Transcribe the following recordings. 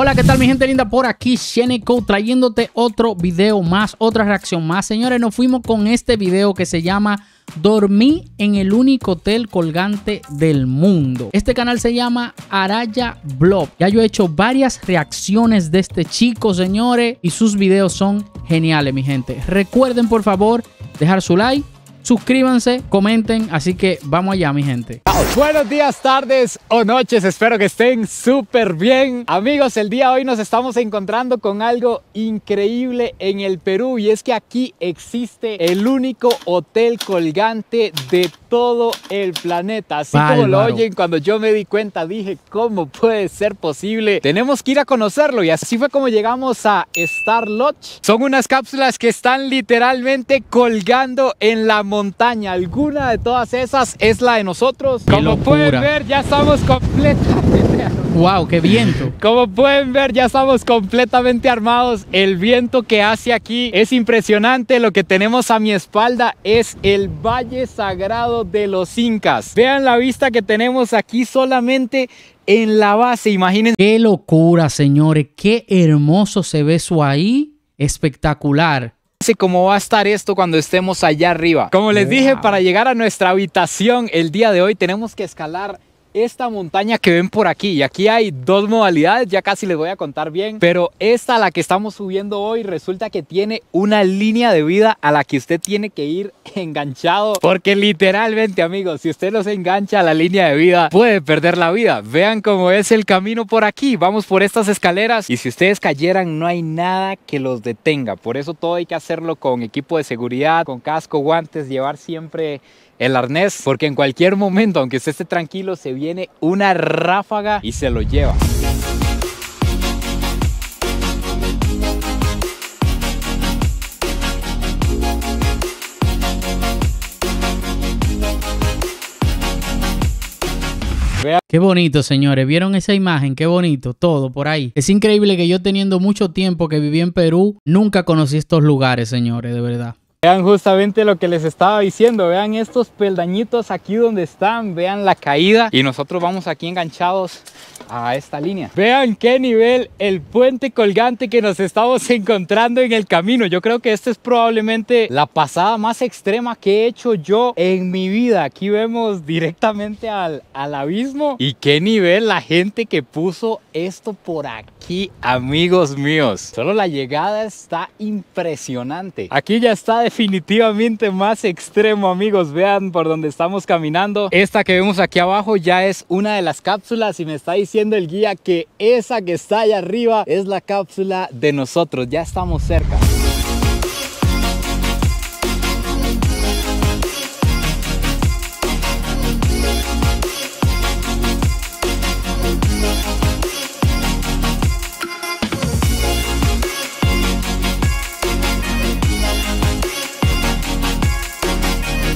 Hola, ¿qué tal mi gente linda? Por aquí Sheneco trayéndote otro video más, otra reacción más. Señores, nos fuimos con este video que se llama Dormí en el único hotel colgante del mundo. Este canal se llama Araya Blog. Ya yo he hecho varias reacciones de este chico, señores, y sus videos son geniales, mi gente. Recuerden, por favor, dejar su like suscríbanse, comenten, así que vamos allá mi gente. Buenos días, tardes o noches, espero que estén súper bien. Amigos, el día de hoy nos estamos encontrando con algo increíble en el Perú y es que aquí existe el único hotel colgante de todo el planeta. Así como lo oyen, cuando yo me di cuenta dije, ¿cómo puede ser posible? Tenemos que ir a conocerlo y así fue como llegamos a Star Lodge. Son unas cápsulas que están literalmente colgando en la montaña. Alguna de todas esas es la de nosotros. Como pueden ver, ya estamos completamente ¡Wow! ¡Qué viento! Como pueden ver, ya estamos completamente armados. El viento que hace aquí es impresionante. Lo que tenemos a mi espalda es el Valle Sagrado de los Incas. Vean la vista que tenemos aquí solamente en la base. Imagínense. ¡Qué locura, señores! ¡Qué hermoso se ve eso ahí! Espectacular cómo va a estar esto cuando estemos allá arriba. Como les dije, para llegar a nuestra habitación el día de hoy tenemos que escalar esta montaña que ven por aquí. Y aquí hay dos modalidades, ya casi les voy a contar bien. Pero esta, la que estamos subiendo hoy, resulta que tiene una línea de vida a la que usted tiene que ir enganchado. Porque literalmente, amigos, si usted no se engancha a la línea de vida, puede perder la vida. Vean cómo es el camino por aquí. Vamos por estas escaleras. Y si ustedes cayeran, no hay nada que los detenga. Por eso todo hay que hacerlo con equipo de seguridad, con casco, guantes, llevar siempre el arnés porque en cualquier momento, aunque se esté tranquilo, se viene una ráfaga y se lo lleva. Qué bonito, señores. ¿Vieron esa imagen? Qué bonito, todo por ahí. Es increíble que yo teniendo mucho tiempo que viví en Perú, nunca conocí estos lugares, señores, de verdad. Vean justamente lo que les estaba diciendo, vean estos peldañitos aquí donde están, vean la caída y nosotros vamos aquí enganchados a esta línea. Vean qué nivel el puente colgante que nos estamos encontrando en el camino. Yo creo que esta es probablemente la pasada más extrema que he hecho yo en mi vida. Aquí vemos directamente al, abismo y qué nivel la gente que puso esto por aquí, amigos míos. Solo la llegada está impresionante. Aquí ya está definitivamente más extremo, amigos. Vean por donde estamos caminando. Esta que vemos aquí abajo ya es una de las cápsulas y me está diciendo el guía que esa que está allá arriba es la cápsula de nosotros. Ya estamos cerca.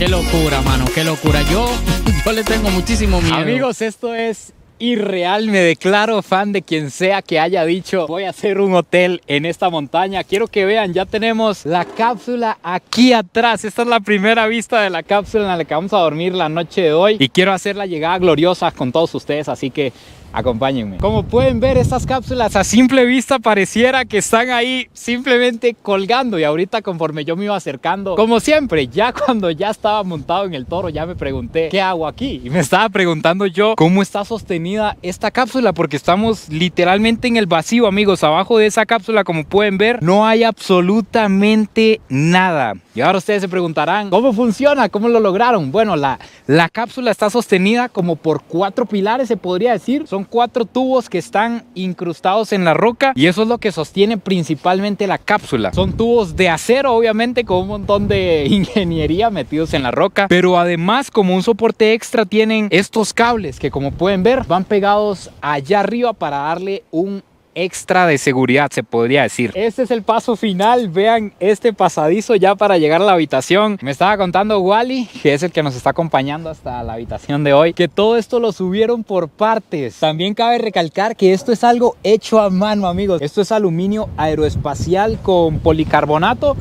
Qué locura, mano, qué locura. Yo, yo le tengo muchísimo miedo. Amigos, esto es irreal. Me declaro fan de quien sea que haya dicho voy a hacer un hotel en esta montaña. Quiero que vean, ya tenemos la cápsula aquí atrás. Esta es la primera vista de la cápsula en la que vamos a dormir la noche de hoy. Y quiero hacer la llegada gloriosa con todos ustedes, así que acompáñenme. Como pueden ver, estas cápsulas a simple vista pareciera que están ahí simplemente colgando y ahorita conforme yo me iba acercando, como siempre, ya cuando ya estaba montado en el toro, ya me pregunté, ¿qué hago aquí? Y me estaba preguntando yo, ¿cómo está sostenida esta cápsula? Porque estamos literalmente en el vacío, amigos. Abajo de esa cápsula, como pueden ver, no hay absolutamente nada. Y ahora ustedes se preguntarán, ¿cómo funciona? ¿Cómo lo lograron? Bueno, la, la cápsula está sostenida como por cuatro pilares, se podría decir. Son cuatro tubos que están incrustados en la roca y eso es lo que sostiene principalmente la cápsula. Son tubos de acero, obviamente, con un montón de ingeniería metidos en la roca, pero además como un soporte extra tienen estos cables que como pueden ver van pegados allá arriba para darle un extra de seguridad, se podría decir. Este es el paso final, vean este pasadizo ya para llegar a la habitación. Me estaba contando Wally, que es el que nos está acompañando hasta la habitación de hoy, que todo esto lo subieron por partes. También cabe recalcar que esto es algo hecho a mano, amigos. Esto es aluminio aeroespacial con policarbonato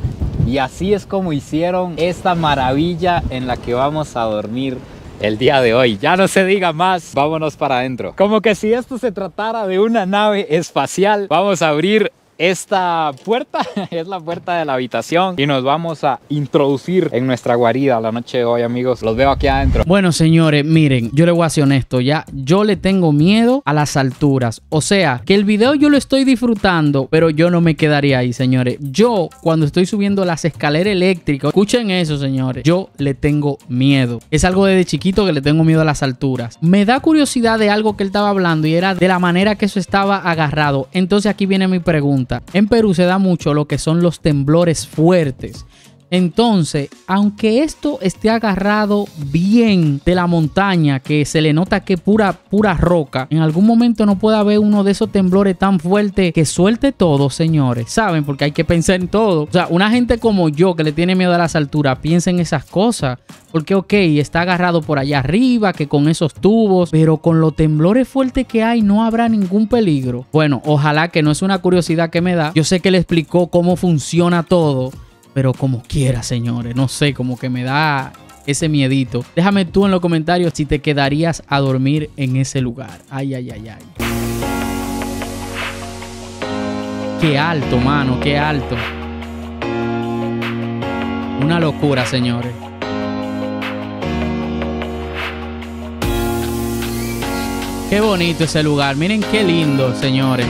y así es como hicieron esta maravilla en la que vamos a dormir el día de hoy. Ya no se diga más, vámonos para adentro. Como que si esto se tratara de una nave espacial, vamos a abrir esta puerta es la puerta de la habitación y nos vamos a introducir en nuestra guarida la noche de hoy, amigos. Los veo aquí adentro. Bueno, señores, miren, yo le voy a ser honesto, ya yo le tengo miedo a las alturas. O sea, que el video yo lo estoy disfrutando, pero yo no me quedaría ahí, señores. Yo, cuando estoy subiendo las escaleras eléctricas, escuchen eso, señores, yo le tengo miedo. Es algo desde chiquito que le tengo miedo a las alturas. Me da curiosidad de algo que él estaba hablando y era de la manera que eso estaba agarrado. Entonces aquí viene mi pregunta. En Perú se da mucho lo que son los temblores fuertes. Entonces, aunque esto esté agarrado bien de la montaña, que se le nota que pura, pura roca, en algún momento no puede haber uno de esos temblores tan fuertes que suelte todo, señores. ¿Saben? Porque hay que pensar en todo. O sea, una gente como yo que le tiene miedo a las alturas, piensa en esas cosas. Porque, ok, está agarrado por allá arriba, que con esos tubos, pero con los temblores fuertes que hay no habrá ningún peligro. Bueno, ojalá que no es una curiosidad que me da. Yo sé que le explicó cómo funciona todo pero como quiera, señores, no sé, como que me da ese miedito. Déjame tú en los comentarios si te quedarías a dormir en ese lugar. Ay, ay, ay, ay. Qué alto, mano, qué alto. Una locura, señores. Qué bonito ese lugar. Miren qué lindo, señores.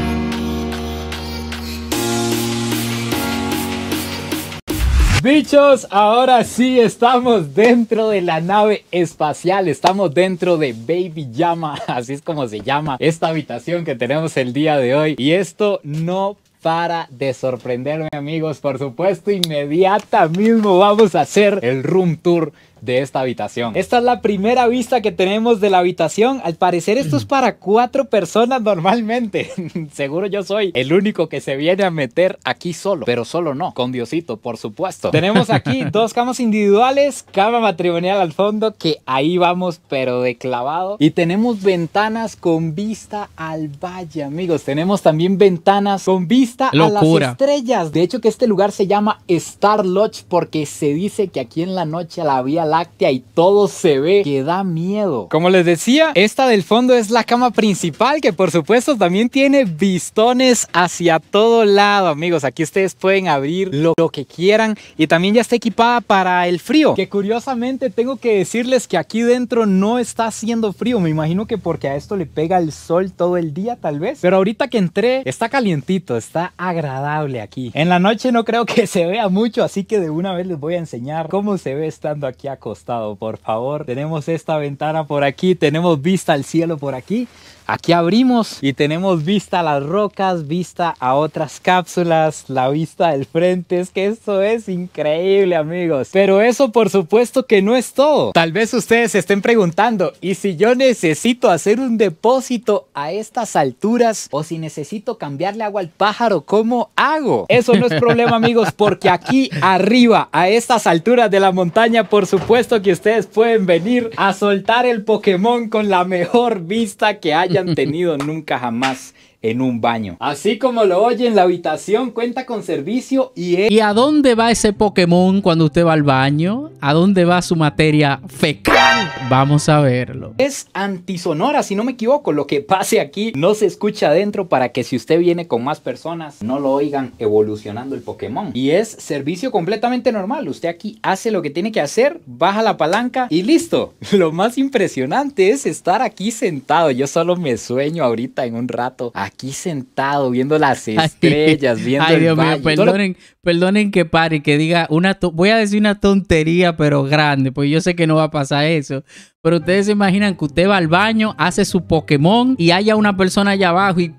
Dichos, ahora sí estamos dentro de la nave espacial, estamos dentro de Baby Llama, así es como se llama esta habitación que tenemos el día de hoy. Y esto no para de sorprenderme amigos, por supuesto inmediata mismo vamos a hacer el room tour de esta habitación. Esta es la primera vista que tenemos de la habitación. Al parecer esto es para cuatro personas normalmente. Seguro yo soy el único que se viene a meter aquí solo, pero solo no, con Diosito, por supuesto. Tenemos aquí dos camas individuales, cama matrimonial al fondo, que ahí vamos, pero de clavado. Y tenemos ventanas con vista al valle, amigos. Tenemos también ventanas con vista a las estrellas. De hecho que este lugar se llama Star Lodge porque se dice que aquí en la noche la vía Láctea y todo se ve que da miedo. Como les decía, esta del fondo es la cama principal que por supuesto también tiene bistones hacia todo lado, amigos. Aquí ustedes pueden abrir lo, que quieran y también ya está equipada para el frío. Que curiosamente tengo que decirles que aquí dentro no está haciendo frío. Me imagino que porque a esto le pega el sol todo el día tal vez. Pero ahorita que entré está calientito, está agradable aquí. En la noche no creo que se vea mucho, así que de una vez les voy a enseñar cómo se ve estando aquí a costado por favor. Tenemos esta ventana por aquí, tenemos vista al cielo por aquí. Aquí abrimos y tenemos vista a las rocas, vista a otras cápsulas, la vista del frente. Es que esto es increíble, amigos. Pero eso por supuesto que no es todo. Tal vez ustedes se estén preguntando, ¿y si yo necesito hacer un depósito a estas alturas? ¿O si necesito cambiarle agua al pájaro? ¿Cómo hago? Eso no es problema, amigos, porque aquí arriba, a estas alturas de la montaña, por supuesto que ustedes pueden venir a soltar el Pokémon con la mejor vista que haya tenido nunca jamás en un baño. Así como lo oye en la habitación cuenta con servicio y... Es... ¿Y a dónde va ese Pokémon cuando usted va al baño? ¿A dónde va su materia fecal? Vamos a verlo. Es antisonora, si no me equivoco. Lo que pase aquí no se escucha adentro para que si usted viene con más personas no lo oigan evolucionando el Pokémon. Y es servicio completamente normal. Usted aquí hace lo que tiene que hacer, baja la palanca y listo. Lo más impresionante es estar aquí sentado. Yo solo me sueño ahorita en un rato. Aquí aquí sentado viendo las estrellas, ay, viendo ay, Dios mío, perdonen, perdonen que pare y que diga una voy a decir una tontería pero grande, porque yo sé que no va a pasar eso, pero ustedes se imaginan que usted va al baño, hace su Pokémon y haya una persona allá abajo y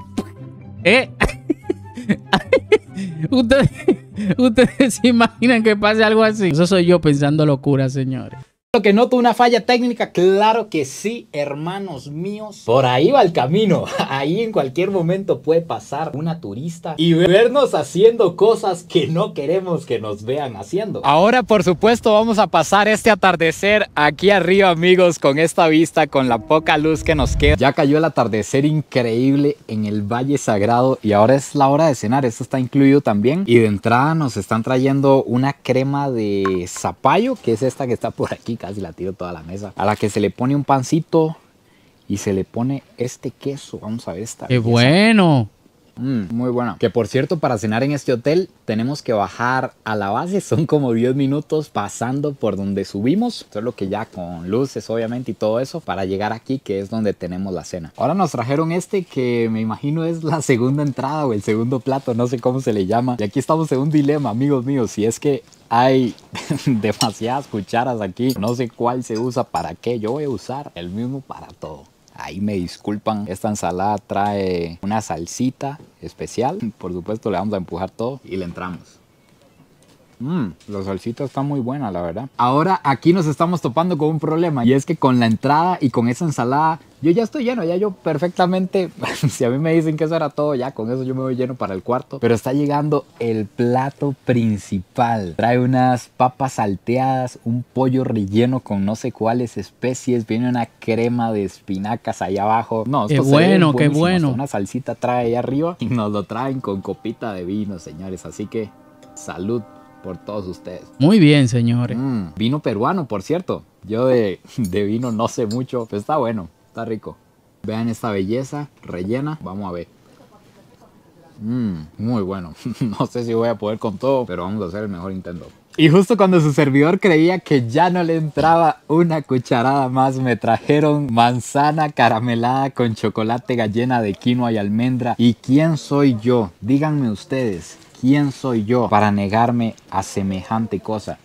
eh ¿Ustedes, ustedes se imaginan que pase algo así. Eso soy yo pensando locura, señores que noto una falla técnica? Claro que sí, hermanos míos. Por ahí va el camino. Ahí en cualquier momento puede pasar una turista y vernos haciendo cosas que no queremos que nos vean haciendo. Ahora, por supuesto, vamos a pasar este atardecer aquí arriba, amigos, con esta vista, con la poca luz que nos queda. Ya cayó el atardecer increíble en el Valle Sagrado y ahora es la hora de cenar. Esto está incluido también. Y de entrada nos están trayendo una crema de zapallo, que es esta que está por aquí, y la tiro toda la mesa. A la que se le pone un pancito y se le pone este queso. Vamos a ver esta. ¡Qué bueno! Mm, muy bueno Que por cierto, para cenar en este hotel tenemos que bajar a la base. Son como 10 minutos pasando por donde subimos. Solo que ya con luces, obviamente, y todo eso para llegar aquí, que es donde tenemos la cena. Ahora nos trajeron este que me imagino es la segunda entrada o el segundo plato, no sé cómo se le llama. Y aquí estamos en un dilema, amigos míos. Si es que hay demasiadas cucharas aquí. No sé cuál se usa para qué. Yo voy a usar el mismo para todo. Ahí me disculpan, esta ensalada trae una salsita especial. Por supuesto le vamos a empujar todo y le entramos. Mmm, la salsita está muy buena, la verdad. Ahora aquí nos estamos topando con un problema y es que con la entrada y con esa ensalada yo ya estoy lleno, ya yo perfectamente, si a mí me dicen que eso era todo, ya con eso yo me voy lleno para el cuarto. Pero está llegando el plato principal. Trae unas papas salteadas, un pollo relleno con no sé cuáles especies, viene una crema de espinacas ahí abajo. No, esto qué bueno, qué bueno. Una salsita trae ahí arriba y nos lo traen con copita de vino, señores. Así que salud por todos ustedes. Muy bien, señores. Mm, vino peruano, por cierto. Yo de, de vino no sé mucho, pero está bueno. Está rico. Vean esta belleza rellena. Vamos a ver. Mmm, muy bueno. no sé si voy a poder con todo, pero vamos a hacer el mejor intento. Y justo cuando su servidor creía que ya no le entraba una cucharada más, me trajeron manzana caramelada con chocolate gallena de quinoa y almendra. ¿Y quién soy yo? Díganme ustedes, ¿quién soy yo para negarme a semejante cosa?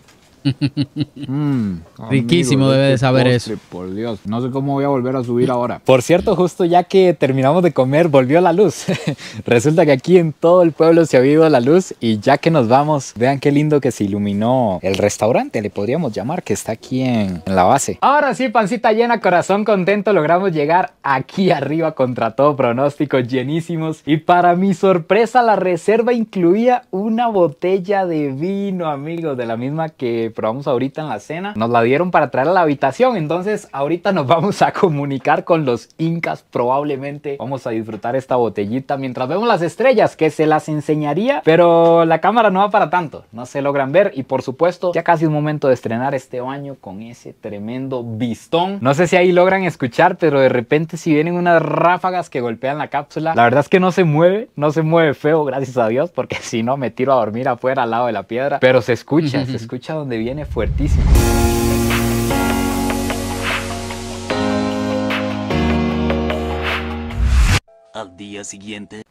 Mm, Riquísimo debe de este saber eso. Por Dios, no sé cómo voy a volver a subir ahora. Por cierto, justo ya que terminamos de comer, volvió la luz. Resulta que aquí en todo el pueblo se ha habido la luz y ya que nos vamos, vean qué lindo que se iluminó el restaurante, le podríamos llamar, que está aquí en la base. Ahora sí, pancita llena, corazón contento, logramos llegar aquí arriba contra todo pronóstico, llenísimos. Y para mi sorpresa, la reserva incluía una botella de vino, amigos, de la misma que probamos ahorita en la cena, nos la dieron para traer a la habitación. Entonces ahorita nos vamos a comunicar con los incas probablemente. Vamos a disfrutar esta botellita mientras vemos las estrellas que se las enseñaría. Pero la cámara no va para tanto. No se logran ver. Y por supuesto ya casi un momento de estrenar este baño con ese tremendo bistón. No sé si ahí logran escuchar, pero de repente si vienen unas ráfagas que golpean la cápsula. La verdad es que no se mueve. No se mueve feo, gracias a Dios. Porque si no me tiro a dormir afuera al lado de la piedra. Pero se escucha. se escucha donde viene fuertísimo. Al día siguiente.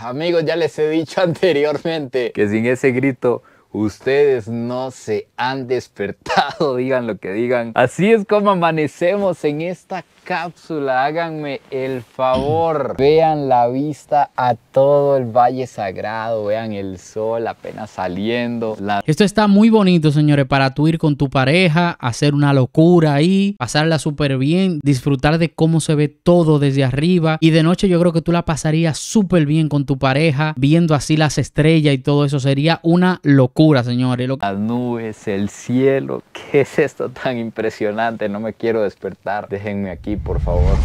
amigos, ya les he dicho anteriormente que sin ese grito Ustedes no se han despertado, digan lo que digan. Así es como amanecemos en esta cápsula. Háganme el favor. Vean la vista a todo el Valle Sagrado. Vean el sol apenas saliendo. Esto está muy bonito, señores, para tú ir con tu pareja, hacer una locura ahí, pasarla súper bien, disfrutar de cómo se ve todo desde arriba. Y de noche yo creo que tú la pasarías súper bien con tu pareja, viendo así las estrellas y todo eso. Sería una locura señores. Las nubes, el cielo, ¿qué es esto tan impresionante? No me quiero despertar. Déjenme aquí, por favor.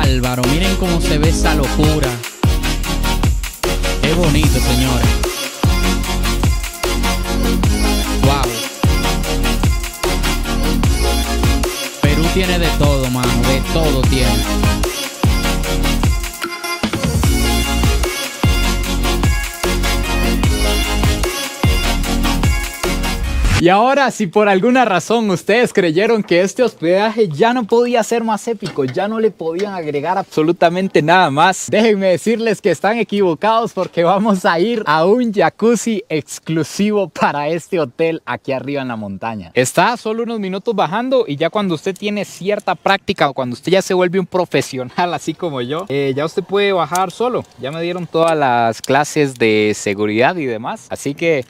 Álvaro, miren cómo se ve esa locura. Qué bonito, señores. Wow. Perú tiene de todo, mano, de todo tiene. Y ahora, si por alguna razón ustedes creyeron que este hospedaje ya no podía ser más épico, ya no le podían agregar absolutamente nada más, déjenme decirles que están equivocados porque vamos a ir a un jacuzzi exclusivo para este hotel aquí arriba en la montaña. Está solo unos minutos bajando y ya cuando usted tiene cierta práctica o cuando usted ya se vuelve un profesional así como yo, eh, ya usted puede bajar solo. Ya me dieron todas las clases de seguridad y demás, así que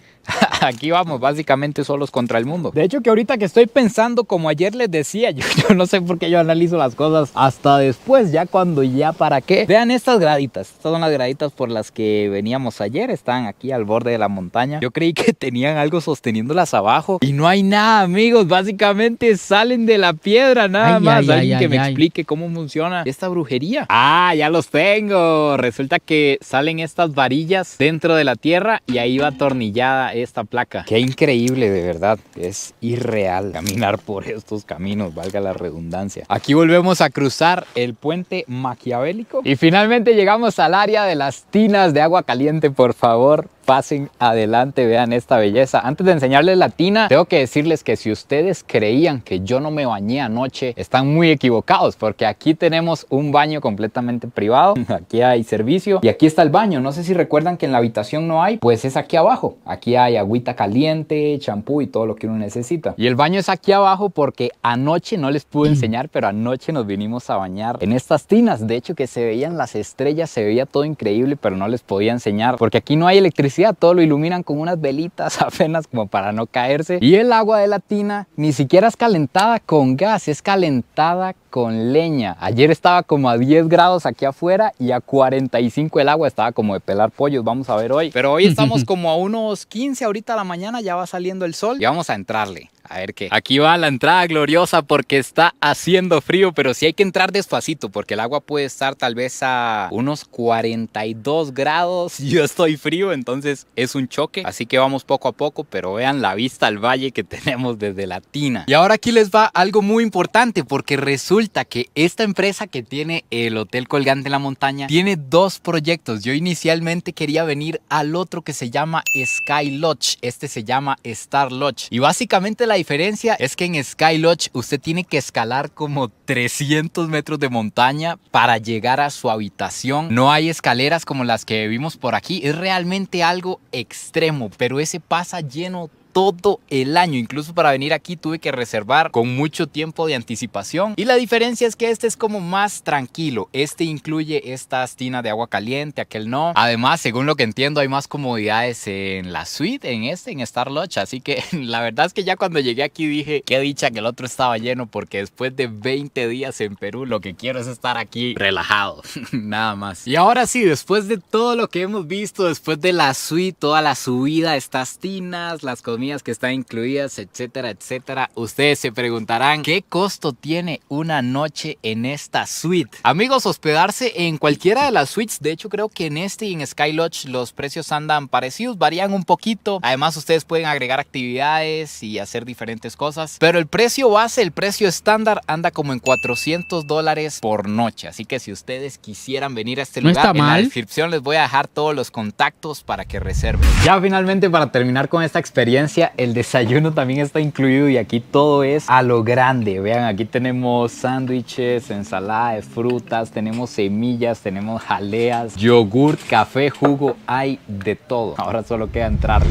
aquí vamos básicamente solos contra el mundo. De hecho que ahorita que estoy pensando, como ayer les decía, yo, no sé por qué yo analizo las cosas hasta después, ya cuando ya para qué. Vean estas graditas, estas son las graditas por las que veníamos ayer, están aquí al borde de la montaña. Yo creí que tenían algo sosteniéndolas abajo y no hay nada, amigos, básicamente salen de la piedra nada más. Alguien que me explique cómo funciona esta brujería. Ah, ya los tengo. Resulta que salen estas varillas dentro de la tierra y ahí va atornillada esta placa. Qué increíble, de verdad. Es irreal caminar por estos caminos, valga la redundancia. Aquí volvemos a cruzar el puente maquiavélico. Y finalmente llegamos al área de las tinas de agua caliente, por favor pasen adelante, vean esta belleza. Antes de enseñarles la tina, tengo que decirles que si ustedes creían que yo no me bañé anoche, están muy equivocados porque aquí tenemos un baño completamente privado, aquí hay servicio y aquí está el baño. No sé si recuerdan que en la habitación no hay, pues es aquí abajo. Aquí hay agüita caliente, champú y todo lo que uno necesita. Y el baño es aquí abajo porque anoche no les pude enseñar, pero anoche nos vinimos a bañar en estas tinas. De hecho que se veían las estrellas, se veía todo increíble, pero no les podía enseñar porque aquí no hay electricidad todo lo iluminan con unas velitas apenas como para no caerse. Y el agua de la tina ni siquiera es calentada con gas, es calentada con leña. Ayer estaba como a 10 grados aquí afuera y a 45 el agua, estaba como de pelar pollos, vamos a ver hoy. Pero hoy estamos como a unos 15 ahorita a la mañana, ya va saliendo el sol y vamos a entrarle. A ver qué. Aquí va la entrada gloriosa porque está haciendo frío, pero sí hay que entrar despacito porque el agua puede estar tal vez a unos 42 grados. Yo estoy frío, entonces es un choque. Así que vamos poco a poco, pero vean la vista al valle que tenemos desde la tina. Y ahora aquí les va algo muy importante porque resulta que esta empresa que tiene el Hotel Colgante en la Montaña tiene dos proyectos. Yo inicialmente quería venir al otro que se llama Sky Lodge. Este se llama Star Lodge. Y básicamente la diferencia es que en Sky Lodge usted tiene que escalar como 300 metros de montaña para llegar a su habitación. No hay escaleras como las que vimos por aquí. Es realmente algo extremo, pero ese pasa lleno todo el año. Incluso para venir aquí tuve que reservar con mucho tiempo de anticipación. Y la diferencia es que este es como más tranquilo. Este incluye estas tinas de agua caliente, aquel no. Además, según lo que entiendo, hay más comodidades en la suite, en este, en Star Lodge. Así que la verdad es que ya cuando llegué aquí dije, qué dicha que el otro estaba lleno porque después de 20 días en Perú lo que quiero es estar aquí relajado. Nada más. Y ahora sí, después de todo lo que hemos visto, después de la suite, toda la subida, estas tinas, las cosas que están incluidas, etcétera, etcétera. Ustedes se preguntarán, ¿qué costo tiene una noche en esta suite? Amigos, hospedarse en cualquiera de las suites, de hecho creo que en este y en Sky Lodge los precios andan parecidos, varían un poquito. Además, ustedes pueden agregar actividades y hacer diferentes cosas, pero el precio base, el precio estándar anda como en 400 dólares por noche. Así que si ustedes quisieran venir a este lugar, en la descripción les voy a dejar todos los contactos para que reserven. Ya finalmente para terminar con esta experiencia, el desayuno también está incluido y aquí todo es a lo grande. Vean, aquí tenemos sándwiches, ensaladas, frutas, tenemos semillas, tenemos jaleas, yogurt, café, jugo, hay de todo. Ahora solo queda entrar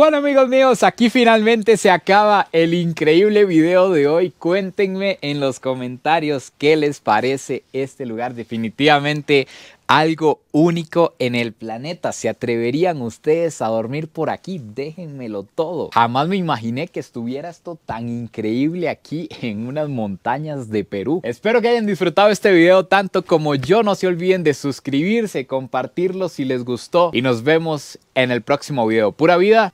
Bueno amigos míos, aquí finalmente se acaba el increíble video de hoy. Cuéntenme en los comentarios qué les parece este lugar. Definitivamente algo único en el planeta. ¿Se atreverían ustedes a dormir por aquí? Déjenmelo todo. Jamás me imaginé que estuviera esto tan increíble aquí en unas montañas de Perú. Espero que hayan disfrutado este video tanto como yo. No se olviden de suscribirse, compartirlo si les gustó y nos vemos en el próximo video. Pura vida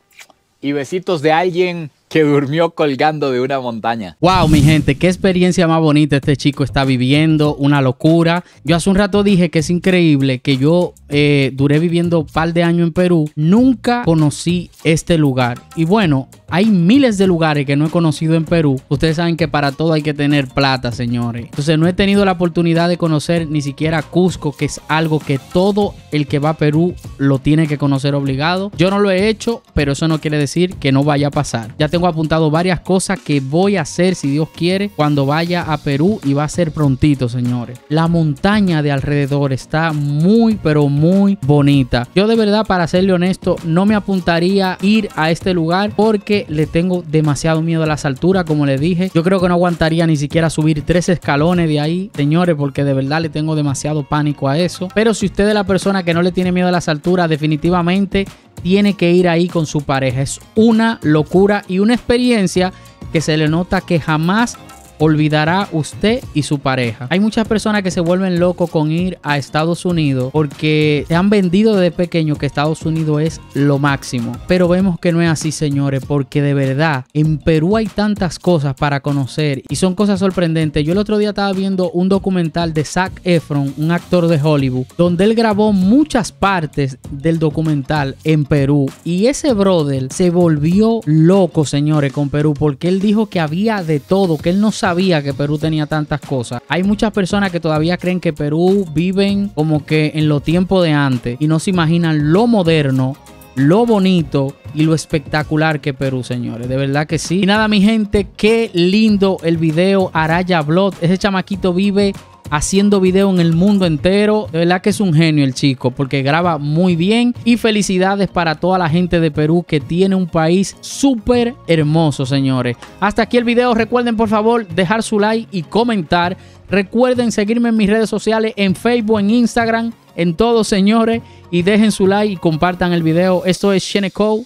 y besitos de alguien que durmió colgando de una montaña. Wow, mi gente, qué experiencia más bonita este chico está viviendo, una locura. Yo hace un rato dije que es increíble que yo eh, duré viviendo un par de años en Perú, nunca conocí este lugar. Y bueno, hay miles de lugares que no he conocido en Perú. Ustedes saben que para todo hay que tener plata, señores. Entonces no he tenido la oportunidad de conocer ni siquiera Cusco, que es algo que todo el que va a Perú lo tiene que conocer obligado. Yo no lo he hecho, pero eso no quiere decir que no vaya a pasar. Ya tengo apuntado varias cosas que voy a hacer, si Dios quiere, cuando vaya a Perú y va a ser prontito, señores. La montaña de alrededor está muy, pero muy bonita. Yo de verdad, para serle honesto, no me apuntaría ir a este lugar porque le tengo demasiado miedo a las alturas, como le dije. Yo creo que no aguantaría ni siquiera subir tres escalones de ahí, señores, porque de verdad le tengo demasiado pánico a eso. Pero si usted es la persona que no le tiene miedo a las alturas, definitivamente tiene que ir ahí con su pareja. Es una locura y una experiencia que se le nota que jamás olvidará usted y su pareja. Hay muchas personas que se vuelven locos con ir a Estados Unidos porque se han vendido de pequeño que Estados Unidos es lo máximo. Pero vemos que no es así, señores, porque de verdad en Perú hay tantas cosas para conocer y son cosas sorprendentes. Yo el otro día estaba viendo un documental de Zac Efron, un actor de Hollywood, donde él grabó muchas partes del documental en Perú y ese brother se volvió loco, señores, con Perú porque él dijo que había de todo, que él no sabía que Perú tenía tantas cosas. Hay muchas personas que todavía creen que Perú viven como que en los tiempos de antes y no se imaginan lo moderno, lo bonito y lo espectacular que Perú, señores. De verdad que sí. Y nada, mi gente, qué lindo el video Araya Blood. Ese chamaquito vive haciendo video en el mundo entero. De verdad que es un genio el chico porque graba muy bien y felicidades para toda la gente de Perú que tiene un país súper hermoso, señores. Hasta aquí el video. Recuerden por favor dejar su like y comentar. Recuerden seguirme en mis redes sociales, en Facebook, en Instagram, en todo, señores. Y dejen su like y compartan el video. Esto es Sheneco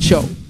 Show.